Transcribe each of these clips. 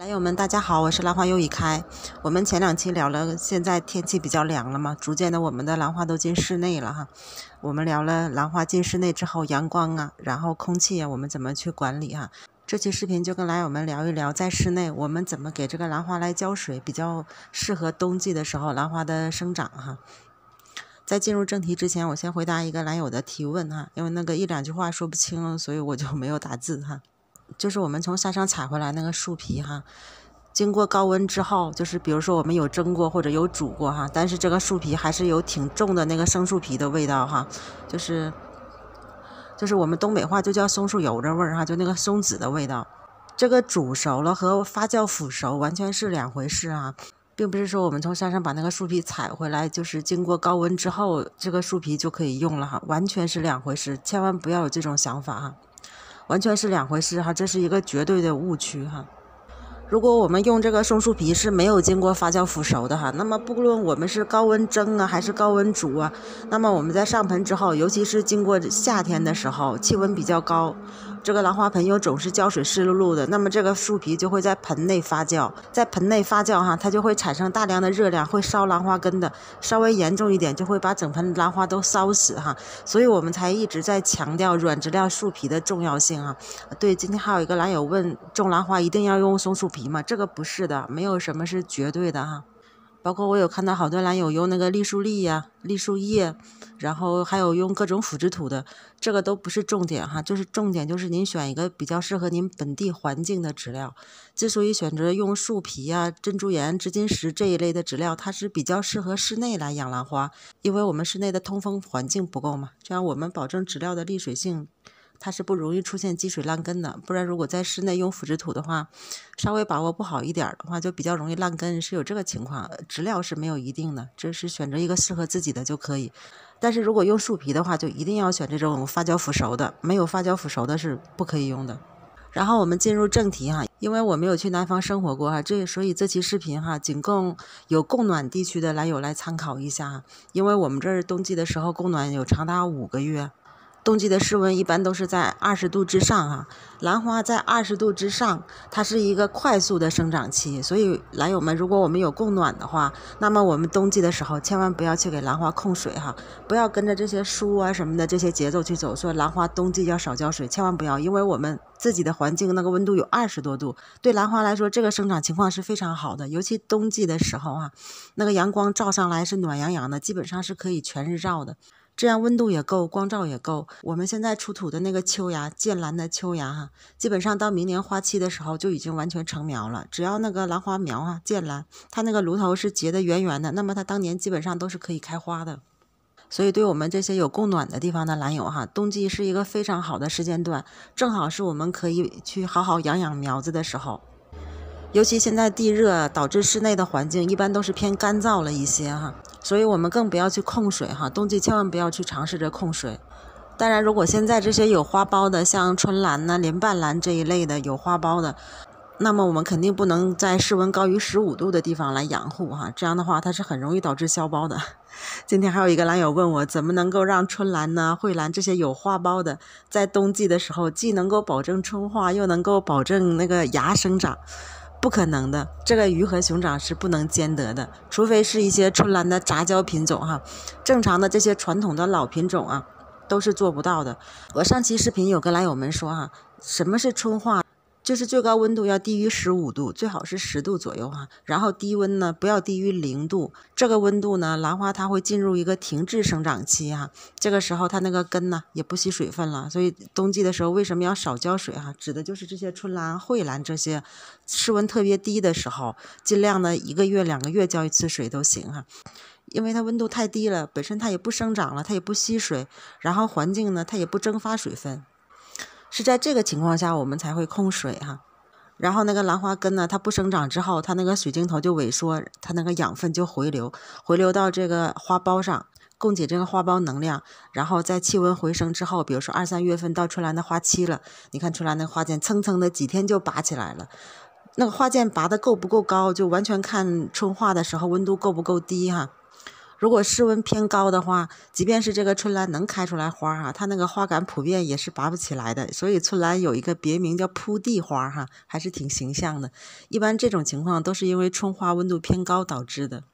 兰友们，大家好，我是兰花又已开。我们前两期聊了，现在天气比较凉了嘛，逐渐的我们的兰花都进室内了哈。我们聊了兰花进室内之后，阳光啊，然后空气啊，我们怎么去管理哈。这期视频就跟兰友们聊一聊，在室内我们怎么给这个兰花来浇水，比较适合冬季的时候兰花的生长哈。在进入正题之前，我先回答一个兰友的提问哈，因为那个一两句话说不清，所以我就没有打字哈。就是我们从山上采回来那个树皮哈，经过高温之后，就是比如说我们有蒸过或者有煮过哈，但是这个树皮还是有挺重的那个生树皮的味道哈，就是，就是我们东北话就叫松树油这味儿哈，就那个松子的味道。这个煮熟了和发酵腐熟完全是两回事啊，并不是说我们从山上把那个树皮采回来，就是经过高温之后这个树皮就可以用了哈，完全是两回事，千万不要有这种想法哈。完全是两回事哈，这是一个绝对的误区哈。如果我们用这个松树皮是没有经过发酵腐熟的哈，那么不论我们是高温蒸啊还是高温煮啊，那么我们在上盆之后，尤其是经过夏天的时候，气温比较高。这个兰花盆又总是浇水湿漉漉的，那么这个树皮就会在盆内发酵，在盆内发酵哈，它就会产生大量的热量，会烧兰花根的。稍微严重一点，就会把整盆兰花都烧死哈。所以我们才一直在强调软质料树皮的重要性啊。对，今天还有一个兰友问，种兰花一定要用松树皮吗？这个不是的，没有什么是绝对的哈。包括我有看到好多兰友用那个栗树粒呀、栗树叶，然后还有用各种腐殖土的，这个都不是重点哈，就是重点就是您选一个比较适合您本地环境的植料。之所以选择用树皮呀、珍珠岩、植金石这一类的植料，它是比较适合室内来养兰花，因为我们室内的通风环境不够嘛，这样我们保证植料的沥水性。它是不容易出现积水烂根的，不然如果在室内用腐殖土的话，稍微把握不好一点的话，就比较容易烂根，是有这个情况。植料是没有一定的，这是选择一个适合自己的就可以。但是如果用树皮的话，就一定要选这种发酵腐熟的，没有发酵腐熟的是不可以用的。然后我们进入正题哈，因为我没有去南方生活过哈，这所以这期视频哈，仅供有供暖地区的来友来参考一下哈，因为我们这儿冬季的时候供暖有长达五个月。冬季的室温一般都是在二十度之上哈，兰花在二十度之上，它是一个快速的生长期。所以，兰友们，如果我们有供暖的话，那么我们冬季的时候千万不要去给兰花控水哈，不要跟着这些书啊什么的这些节奏去走，说兰花冬季要少浇水，千万不要，因为我们自己的环境那个温度有二十多度，对兰花来说，这个生长情况是非常好的。尤其冬季的时候啊，那个阳光照上来是暖洋洋的，基本上是可以全日照的。这样温度也够，光照也够。我们现在出土的那个秋芽剑兰的秋芽哈，基本上到明年花期的时候就已经完全成苗了。只要那个兰花苗啊，剑兰，它那个炉头是结的圆圆的，那么它当年基本上都是可以开花的。所以对我们这些有供暖的地方的兰友哈，冬季是一个非常好的时间段，正好是我们可以去好好养养苗子的时候。尤其现在地热导致室内的环境一般都是偏干燥了一些哈。所以我们更不要去控水哈，冬季千万不要去尝试着控水。当然，如果现在这些有花苞的，像春兰呢、莲瓣兰这一类的有花苞的，那么我们肯定不能在室温高于十五度的地方来养护哈，这样的话它是很容易导致消苞的。今天还有一个兰友问我，怎么能够让春兰呢、蕙兰这些有花苞的，在冬季的时候既能够保证春化，又能够保证那个芽生长。不可能的，这个鱼和熊掌是不能兼得的，除非是一些春兰的杂交品种哈，正常的这些传统的老品种啊，都是做不到的。我上期视频有跟来友们说哈，什么是春化？就是最高温度要低于十五度，最好是十度左右哈。然后低温呢，不要低于零度。这个温度呢，兰花它会进入一个停滞生长期哈。这个时候它那个根呢也不吸水分了，所以冬季的时候为什么要少浇水哈？指的就是这些春兰、蕙兰这些，室温特别低的时候，尽量呢一个月、两个月浇一次水都行哈。因为它温度太低了，本身它也不生长了，它也不吸水，然后环境呢它也不蒸发水分。是在这个情况下，我们才会控水哈。然后那个兰花根呢，它不生长之后，它那个水晶头就萎缩，它那个养分就回流，回流到这个花苞上，供给这个花苞能量。然后在气温回升之后，比如说二三月份到春兰的花期了，你看春兰那花剑蹭蹭的几天就拔起来了。那个花剑拔的够不够高，就完全看春化的时候温度够不够低哈。如果室温偏高的话，即便是这个春兰能开出来花哈，它那个花杆普遍也是拔不起来的。所以春兰有一个别名叫铺地花哈，还是挺形象的。一般这种情况都是因为春花温度偏高导致的。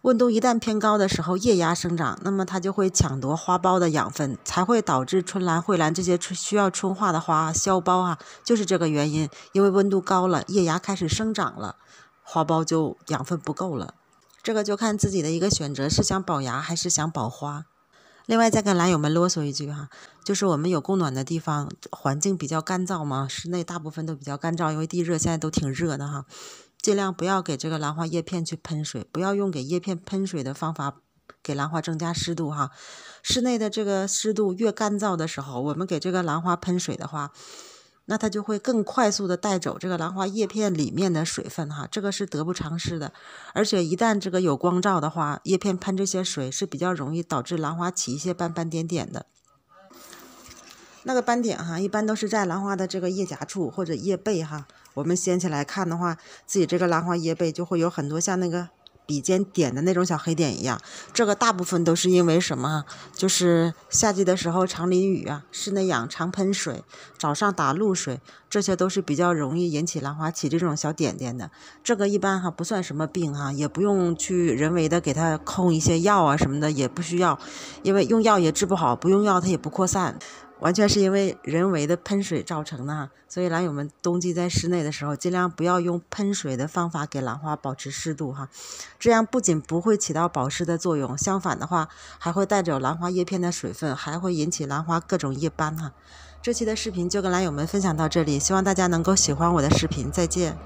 温度一旦偏高的时候，叶芽生长，那么它就会抢夺花苞的养分，才会导致春兰、蕙兰这些春需要春化的花消苞啊，就是这个原因。因为温度高了，叶芽开始生长了，花苞就养分不够了。这个就看自己的一个选择，是想保牙还是想保花。另外，再跟兰友们啰嗦一句哈，就是我们有供暖的地方，环境比较干燥嘛，室内大部分都比较干燥，因为地热现在都挺热的哈，尽量不要给这个兰花叶片去喷水，不要用给叶片喷水的方法给兰花增加湿度哈。室内的这个湿度越干燥的时候，我们给这个兰花喷水的话。那它就会更快速的带走这个兰花叶片里面的水分哈，这个是得不偿失的。而且一旦这个有光照的话，叶片喷这些水是比较容易导致兰花起一些斑斑点点的。那个斑点哈，一般都是在兰花的这个叶夹处或者叶背哈。我们掀起来看的话，自己这个兰花叶背就会有很多像那个。笔尖点的那种小黑点一样，这个大部分都是因为什么？就是夏季的时候常淋雨啊，室内养常喷水，早上打露水，这些都是比较容易引起兰花起这种小点点的。这个一般哈不算什么病哈，也不用去人为的给它控一些药啊什么的，也不需要，因为用药也治不好，不用药它也不扩散。完全是因为人为的喷水造成的哈，所以兰友们冬季在室内的时候，尽量不要用喷水的方法给兰花保持湿度哈，这样不仅不会起到保湿的作用，相反的话还会带走兰花叶片的水分，还会引起兰花各种叶斑哈。这期的视频就跟兰友们分享到这里，希望大家能够喜欢我的视频，再见。